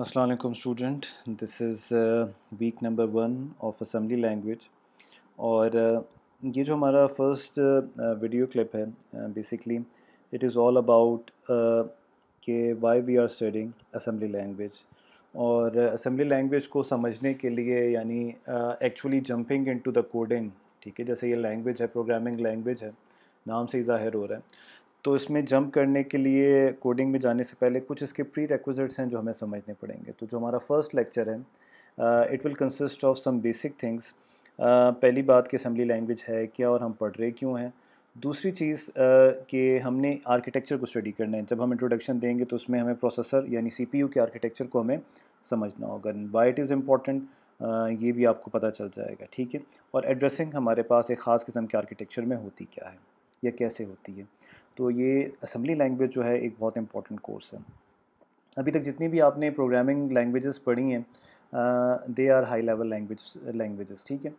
Aslam student this is week number one of assembly language और uh, ये जो हमारा फर्स्ट वीडियो क्लिप है basically it is all about के why we are studying assembly language और assembly uh, language को समझने के लिए यानी actually jumping into the coding ठीक है जैसे ये लैंग्वेज है प्रोग्रामिंग लैंग्वेज है नाम से ही जाहिर हो रहा है तो इसमें जंप करने के लिए कोडिंग में जाने से पहले कुछ इसके प्री रिक्वजिट्स हैं जो हमें समझने पड़ेंगे तो जो हमारा फर्स्ट लेक्चर है it will consist of some basic things पहली बात कि असम्बली लैंग्वेज है क्या और हम पढ़ रहे क्यों हैं दूसरी चीज़ uh, कि हमने आर्किटेक्चर को स्टडी करना है जब हम इंट्रोडक्शन देंगे तो उसमें हमें प्रोसेसर यानी सी के आर्किटेक्चर को हमें समझना होगा वाई इट इज़ इम्पॉर्टेंट ये भी आपको पता चल जाएगा ठीक है और एड्रेसिंग हमारे पास एक ख़ास किस्म के आर्किटेक्चर में होती क्या है या कैसे होती है तो ये असम्बली लैंग्वेज जो है एक बहुत इंपॉर्टेंट कोर्स है अभी तक जितनी भी आपने प्रोग्रामिंग लैंग्वेजेस पढ़ी हैं they are high level language languages ठीक है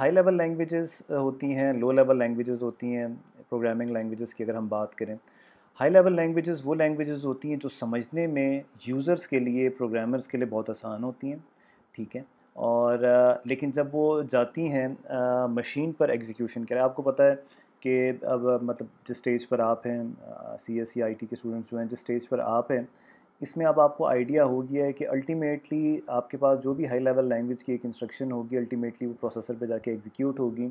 हाई लेवल लैंग्वेजेस होती हैं लो लेवल लैंग्वेजेस होती हैं प्रोग्रामिंग लैंग्वेजेस की अगर हम बात करें हाई लेवल लैंग्वेजेस वो लैंग्वेजेस होती हैं जो समझने में यूज़र्स के लिए प्रोग्रामर्स के लिए बहुत आसान होती हैं ठीक है और लेकिन जब वो जाती हैं मशीन पर एग्जीक्यूशन के लिए आपको पता है कि अब मतलब जिस स्टेज पर आप हैं C S C I T के स्टूडेंट्स जो हैं जिस स्टेज पर आप हैं इसमें अब आपको आइडिया हो गया है कि अल्टीमेटली आपके पास जो भी हाई लेवल लैंग्वेज की एक इंस्ट्रक्शन होगी अल्टीमेटली वो प्रोसेसर पे जाके एग्जीक्यूट होगी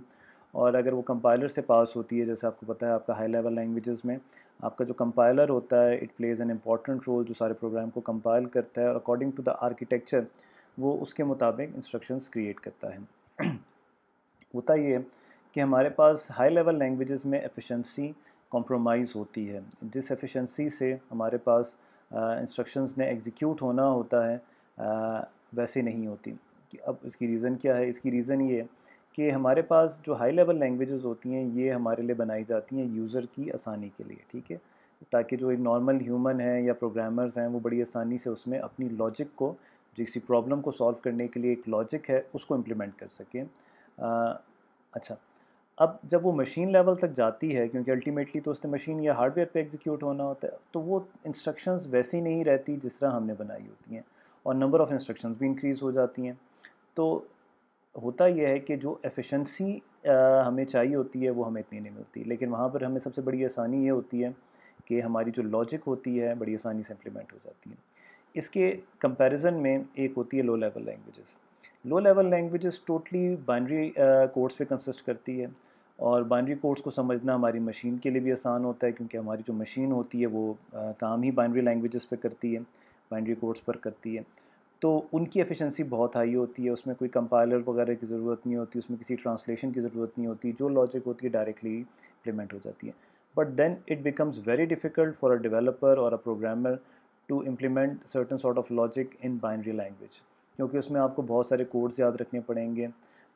और अगर वो कंपाइलर से पास होती है जैसे आपको पता है आपका हाई लेवल लैंग्वेजेस में आपका जो कंपाइलर होता है it plays an important role जो सारे प्रोग्राम को कंपाइल करता है और अकॉर्डिंग टू द आर्किटेक्चर वो उसके मुताबिक इंस्ट्रक्शंस क्रिएट करता है होता ये कि हमारे पास हाई लेवल लैंग्वेजेस में एफिशिएंसी कॉम्प्रोमाइज़ होती है जिस एफिशिएंसी से हमारे पास इंस्ट्रक्शंस ने एग्जीक्यूट होना होता है आ, वैसे नहीं होती अब इसकी रीज़न क्या है इसकी रीज़न ये है कि हमारे पास जो हाई लेवल लैंग्वेजेस होती हैं ये हमारे लिए बनाई जाती हैं यूज़र की आसानी के लिए ठीक है ताकि जो एक नॉर्मल ह्यूमन है या प्रोग्रामर्स हैं वो बड़ी आसानी से उसमें अपनी लॉजिक को जो किसी प्रॉब्लम को सॉल्व करने के लिए एक लॉजिक है उसको इम्प्लीमेंट कर सकें अच्छा अब जब वो मशीन लेवल तक जाती है क्योंकि अल्टीमेटली तो उसने मशीन या हार्डवेयर पे एग्जीक्यूट होना होता है तो वो इंस्ट्रक्शंस वैसी नहीं रहती जिस तरह हमने बनाई होती हैं और नंबर ऑफ़ इंस्ट्रक्शंस भी इंक्रीज़ हो जाती हैं तो होता यह है कि जो एफिशिएंसी हमें चाहिए होती है वो हमें इतनी नहीं मिलती लेकिन वहाँ पर हमें सबसे बड़ी आसानी ये होती है कि हमारी जो लॉजिक होती है बड़ी आसानी से इम्प्लीमेंट हो जाती है इसके कंपेरिज़न में एक होती है low level languages low level languages totally binary codes पे कंसिस्ट करती है और बाइनरी कोड्स को समझना हमारी मशीन के लिए भी आसान होता है क्योंकि हमारी जो मशीन होती है वो uh, काम ही बाइनरी लैंग्वेजेस पे करती है बाइनरी कोड्स पर करती है तो उनकी एफिशिएंसी बहुत हाई होती है उसमें कोई कंपाइलर वगैरह की ज़रूरत नहीं होती उसमें किसी ट्रांसलेशन की ज़रूरत नहीं होती जो लॉजिक होती है डायरेक्टली इम्प्लीमेंट हो जाती है but then it becomes very difficult for a developer और a programmer to implement certain sort of logic in binary language क्योंकि उसमें आपको बहुत सारे कोड्स याद रखने पड़ेंगे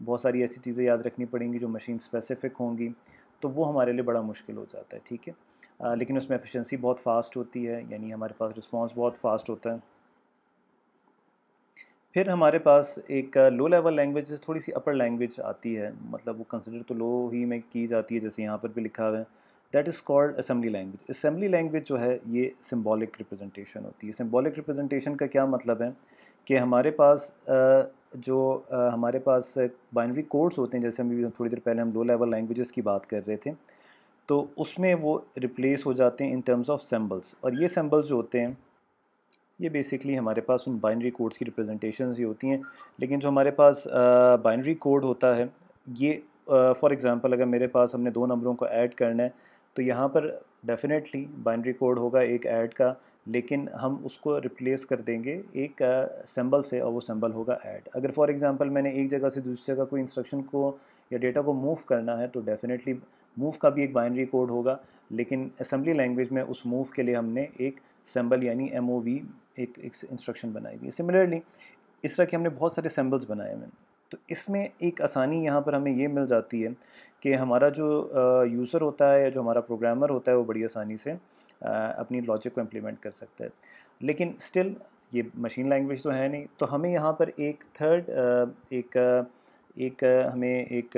बहुत सारी ऐसी चीज़ें याद रखनी पड़ेंगी जो मशीन स्पेसिफिक होंगी तो वो हमारे लिए बड़ा मुश्किल हो जाता है ठीक है लेकिन उसमें एफिशिएंसी बहुत फास्ट होती है यानी हमारे पास रिस्पांस बहुत फास्ट होता है फिर हमारे पास एक लो लेवल लैंग्वेज थोड़ी सी अपर लैंग्वेज आती है मतलब वो कंसिडर तो लो ही में की जाती है जैसे यहाँ पर भी लिखा हुआ है that is called assembly language assembly language जो है ये सिम्बॉलिक रिप्रेजेंटेशन होती है सिम्बॉलिक रिप्रेजेंटेशन का क्या मतलब है कि हमारे पास जो हमारे पास बाइनरी कोड्स होते हैं जैसे हम थोड़ी देर पहले हम लो लेवल लैंग्वेजेस की बात कर रहे थे तो उसमें वो रिप्लेस हो जाते हैं इन टर्म्स ऑफ सिम्बल्स और ये सिंबल्स जो होते हैं ये बेसिकली हमारे पास उन बाइनरी कोड्स की रिप्रेजेंटेशन ही होती हैं लेकिन जो हमारे पास बाइनरी कोड होता है ये फॉर uh, एग्ज़ाम्पल अगर मेरे पास हमने दो नंबरों को ऐड करना है तो यहाँ पर डेफिनेटली बाइनरी कोड होगा एक ऐड का लेकिन हम उसको रिप्लेस कर देंगे एक सिंबल से और वो सिंबल होगा ऐड अगर फॉर एग्जांपल मैंने एक जगह से दूसरी जगह कोई इंस्ट्रक्शन को या डेटा को मूव करना है तो डेफिनेटली मूव का भी एक बाइनरी कोड होगा लेकिन असम्बली लैंग्वेज में उस मूव के लिए हमने एक सिंबल यानी एम एक इंस्ट्रक्शन बनाई हुई सिमिलरली इस तरह के हमने बहुत सारे सिम्बल्स बनाए हुए हैं तो इसमें एक आसानी यहाँ पर हमें ये मिल जाती है कि हमारा जो यूज़र होता है या जो हमारा प्रोग्रामर होता है वो बड़ी आसानी से अपनी लॉजिक को इम्प्लीमेंट कर सकता है लेकिन स्टिल ये मशीन लैंग्वेज तो है नहीं तो हमें यहाँ पर एक थर्ड एक एक हमें एक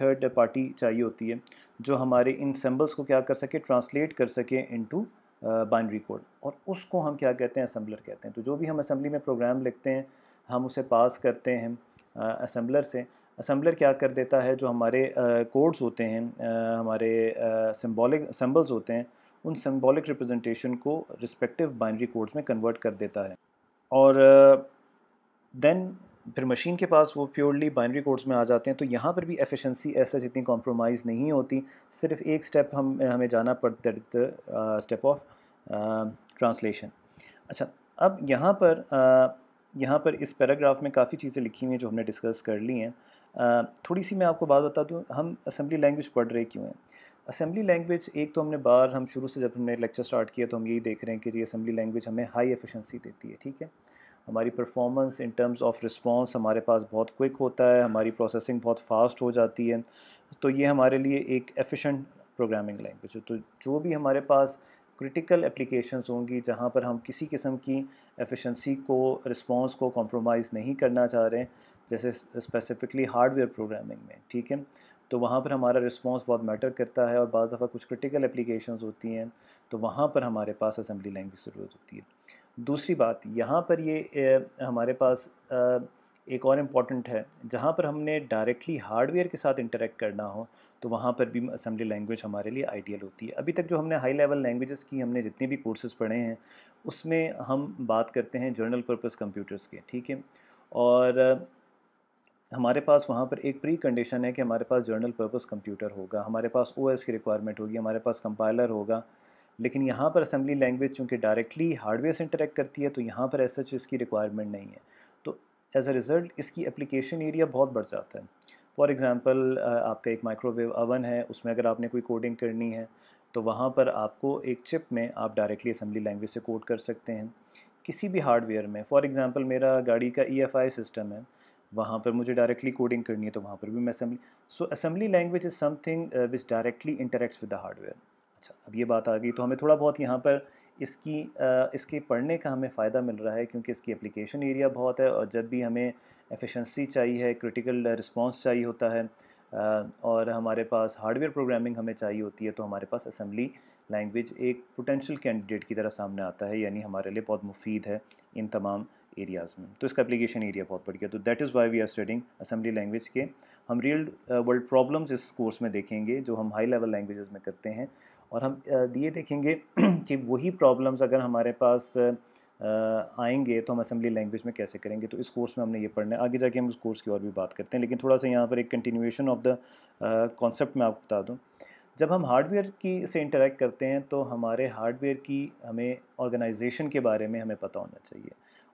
थर्ड पार्टी चाहिए होती है जो हमारे इन सिम्बल्स को क्या कर सके ट्रांसलेट कर सके इनटू बाइनरी कोड और उसको हम क्या कहते हैं असम्बलर कहते हैं तो जो भी हम असम्बली में प्रोग्राम लिखते हैं हम उसे पास करते हैं असम्बलर से असम्बलर क्या कर देता है जो हमारे कोड्स होते हैं हमारे सिम्बॉलिक सिम्बल्स होते हैं उन सिम्बॉलिक रिप्रेजेंटेशन को रिस्पेक्टिव बाइनरी कोड्स में कन्वर्ट कर देता है और देन फिर मशीन के पास वो प्योरली बाइनरी कोड्स में आ जाते हैं तो यहाँ पर भी एफिशिएंसी ऐसा जितनी कॉम्प्रोमाइज़ नहीं होती सिर्फ एक स्टेप हम हमें जाना पड़ता स्टेप ऑफ ट्रांसलेशन अच्छा अब यहाँ पर यहाँ पर इस पैराग्राफ में काफ़ी चीज़ें लिखी हुई हैं जो हमने डिस्कस कर ली हैं थोड़ी सी मैं आपको बात बता दूँ हम असम्बली लैंग्वेज पढ़ रहे क्यों हैं असम्बली लैंग्वेज एक तो हमने बार हम शुरू से जब हमने लेक्चर स्टार्ट किया तो हम यही देख रहे हैं कि जी असम्बली लैंग्वेज हमें हाई एफिशिएंसी देती है ठीक है हमारी performance in terms of response हमारे पास बहुत क्विक होता है हमारी प्रोसेसिंग बहुत फास्ट हो जाती है तो ये हमारे लिए एक एफिशिएंट प्रोग्रामिंग लैंग्वेज है तो जो भी हमारे पास क्रिटिकल एप्लीकेशंस होंगी जहाँ पर हम किसी किस्म की एफिशिएंसी को रिस्पांस को कॉम्प्रोमाइज़ नहीं करना चाह रहे जैसे स्पेसिफिकली हार्डवेयर प्रोग्रामिंग में ठीक है तो वहाँ पर हमारा रिस्पांस बहुत मैटर करता है और बज़ दफ़ा कुछ क्रिटिकल एप्लीकेशंस होती हैं तो वहाँ पर हमारे पास असम्बली लैंग्वेज ज़रूरत होती है दूसरी बात यहाँ पर ये हमारे पास एक और इम्पॉर्टेंट है जहाँ पर हमने डायरेक्टली हार्डवेयर के साथ इंटरेक्ट करना हो तो वहाँ पर भी असेंबली लैंग्वेज हमारे लिए आइडियल होती है अभी तक जो हमने हाई लेवल लैंग्वेजेस की हमने जितने भी कोर्सेज पढ़े हैं उसमें हम बात करते हैं जर्नल पर्पस कंप्यूटर्स के ठीक है और हमारे पास वहाँ पर एक प्री कंडीशन है कि हमारे पास जर्नल पर्पस कंप्यूटर होगा हमारे पास ओ की रिक्वायरमेंट होगी हमारे पास कंपाइलर होगा लेकिन यहाँ पर असेंबली लैंग्वेज चूँकि डायरेक्टली हार्डवेयर से इंटरेक्ट करती है तो यहाँ पर ऐसा चीज़ की रिक्वायरमेंट नहीं है एज अ रिज़ल्ट इसकी एप्लीकेशन एरिया बहुत बढ़ जाता है फॉर एग्ज़ाम्पल आपका एक माइक्रोवेव अवन है उसमें अगर आपने कोई कोडिंग करनी है तो वहाँ पर आपको एक चिप में आप डायरेक्टली असम्बली लैंग्वेज से कोड कर सकते हैं किसी भी हार्डवेयर में फॉर एग्ज़ाम्पल मेरा गाड़ी का ई e सिस्टम है वहाँ पर मुझे डायरेक्टली कोडिंग करनी है तो वहाँ पर भी मैं assembly so assembly language is something which directly interacts with the hardware अच्छा अब ये बात आ गई तो हमें थोड़ा बहुत यहाँ पर इसकी इसके पढ़ने का हमें फ़ायदा मिल रहा है क्योंकि इसकी एप्लीकेशन एरिया बहुत है और जब भी हमें एफिशिएंसी चाहिए क्रिटिकल रिस्पांस चाहिए होता है और हमारे पास हार्डवेयर प्रोग्रामिंग हमें चाहिए होती है तो हमारे पास असम्बली लैंग्वेज एक पोटेंशियल कैंडिडेट की तरह सामने आता है यानी हमारे लिए बहुत मुफीद है इन तमाम एरियाज़ में तो इसका एप्लीकेशन एरिया बहुत बढ़ गया तो that is why we are studying assembly language के हम रियल वर्ल्ड प्रॉब्लम्स इस कोर्स में देखेंगे जो हम हाई लेवल लैंग्वेजेस में करते हैं और हम ये देखेंगे कि वही प्रॉब्लम्स अगर हमारे पास आएंगे तो हम असेंबली लैंग्वेज में कैसे करेंगे तो इस कोर्स में हमने ये पढ़ना है आगे जाके हम उस कोर्स की और भी बात करते हैं लेकिन थोड़ा सा यहाँ पर एक कंटिन्यूएशन ऑफ द कॉन्सेप्ट मैं आपको बता दूँ जब हम हार्डवेयर की से इंटरेक्ट करते हैं तो हमारे हार्डवेयर की हमें ऑर्गेनाइजेशन के बारे में हमें पता होना चाहिए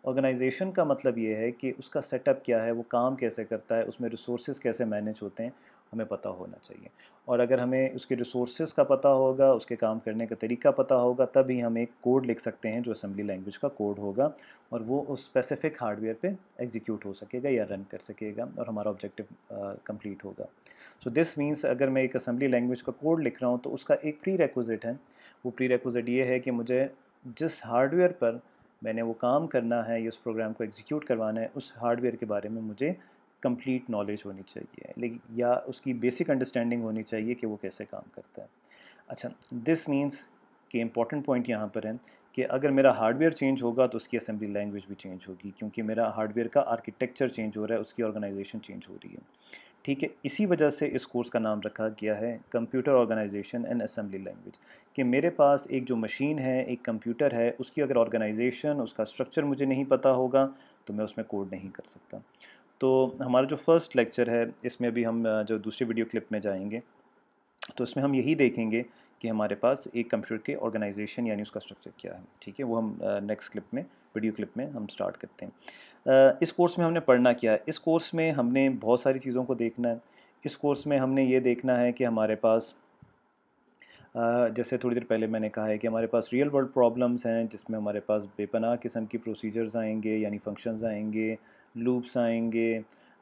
ऑर्गेनाइजेशन का मतलब ये है कि उसका सेटअप क्या है वो काम कैसे करता है उसमें रिसोर्सेज कैसे मैनेज होते हैं हमें पता होना चाहिए और अगर हमें उसके रिसोर्स का पता होगा उसके काम करने का तरीका पता होगा तभी हम एक कोड लिख सकते हैं जो असम्बली लैंग्वेज का कोड होगा और वो उस स्पेसिफिक हार्डवेयर पे एग्जीक्यूट हो सकेगा या रन कर सकेगा और हमारा ऑब्जेक्टिव कंप्लीट होगा सो दिस मीन्स अगर मैं एक असम्बली लैंग्वेज का कोड लिख रहा हूँ तो उसका एक प्री रेकोजिट है वो प्री रेकोजिट ये है कि मुझे जिस हार्डवेयर पर मैंने वो काम करना है या उस प्रोग्राम को एग्जीक्यूट करवाना है उस हार्डवेयर के बारे में मुझे कंप्लीट नॉलेज होनी चाहिए लेकिन या उसकी बेसिक अंडरस्टैंडिंग होनी चाहिए कि वो कैसे काम करता है अच्छा दिस मीन्स कि इंपॉर्टेंट पॉइंट यहाँ पर है कि अगर मेरा हार्डवेयर चेंज होगा तो उसकी असेंबली लैंग्वेज भी चेंज होगी क्योंकि मेरा हार्डवेयर का आर्किटेक्चर चेंज हो रहा है उसकी ऑर्गेनाइजेशन चेंज हो रही है ठीक है इसी वजह से इस कोर्स का नाम रखा गया है computer organisation and assembly language कि मेरे पास एक जो मशीन है एक कंप्यूटर है उसकी अगर ऑर्गेनाइजेशन उसका स्ट्रक्चर मुझे नहीं पता होगा तो मैं उसमें कोड नहीं कर सकता तो हमारा जो फर्स्ट लेक्चर है इसमें अभी हम जो दूसरी वीडियो क्लिप में जाएंगे तो इसमें हम यही देखेंगे कि हमारे पास एक कंप्यूटर के ऑर्गेनाइजेशन यानी उसका स्ट्रक्चर क्या है ठीक है वो हम नेक्स्ट क्लिप में वीडियो क्लिप में हम स्टार्ट करते हैं इस कोर्स में हमने पढ़ना क्या है इस कोर्स में हमने बहुत सारी चीज़ों को देखना है इस कोर्स में हमने ये देखना है कि हमारे पास जैसे थोड़ी देर पहले मैंने कहा है कि हमारे पास रियल वर्ल्ड प्रॉब्लम्स हैं जिसमें हमारे पास बेपनाह किस्म की प्रोसीजर्स आएंगे यानी फंक्शंस आएंगे लूप्स आएंगे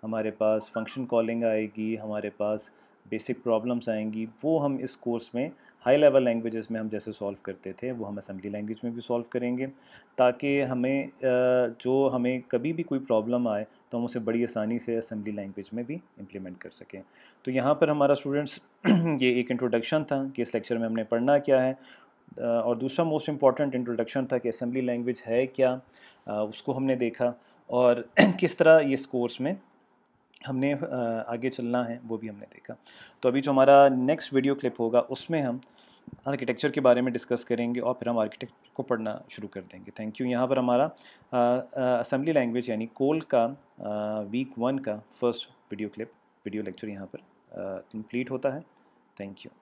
हमारे पास फंक्शन कॉलिंग आएगी हमारे पास बेसिक प्रॉब्लम्स आएंगी वो हम इस कोर्स में हाई लेवल लैंग्वेजेस में हम जैसे सॉल्व करते थे वो हम असम्बली लैंग्वेज में भी सॉल्व करेंगे ताकि हमें जो हमें कभी भी कोई प्रॉब्लम आए तो हम उसे बड़ी आसानी से असेंबली लैंग्वेज में भी इम्प्लीमेंट कर सकें तो यहाँ पर हमारा स्टूडेंट्स ये एक इंट्रोडक्शन था कि इस लेक्चर में हमने पढ़ना क्या है और दूसरा मोस्ट इम्पॉर्टेंट इंट्रोडक्शन था कि असम्बली लैंग्वेज है क्या उसको हमने देखा और किस तरह इस कोर्स में हमने आगे चलना है वो भी हमने देखा तो अभी जो हमारा नेक्स्ट वीडियो क्लिप होगा उसमें हम आर्किटेक्चर के बारे में डिस्कस करेंगे और फिर हम आर्किटेक्ट को पढ़ना शुरू कर देंगे थैंक यू यहाँ पर हमारा असम्बली लैंग्वेज यानी कोल का वीक वन का first video clip video lecture यहाँ पर कंप्लीट होता है थैंक यू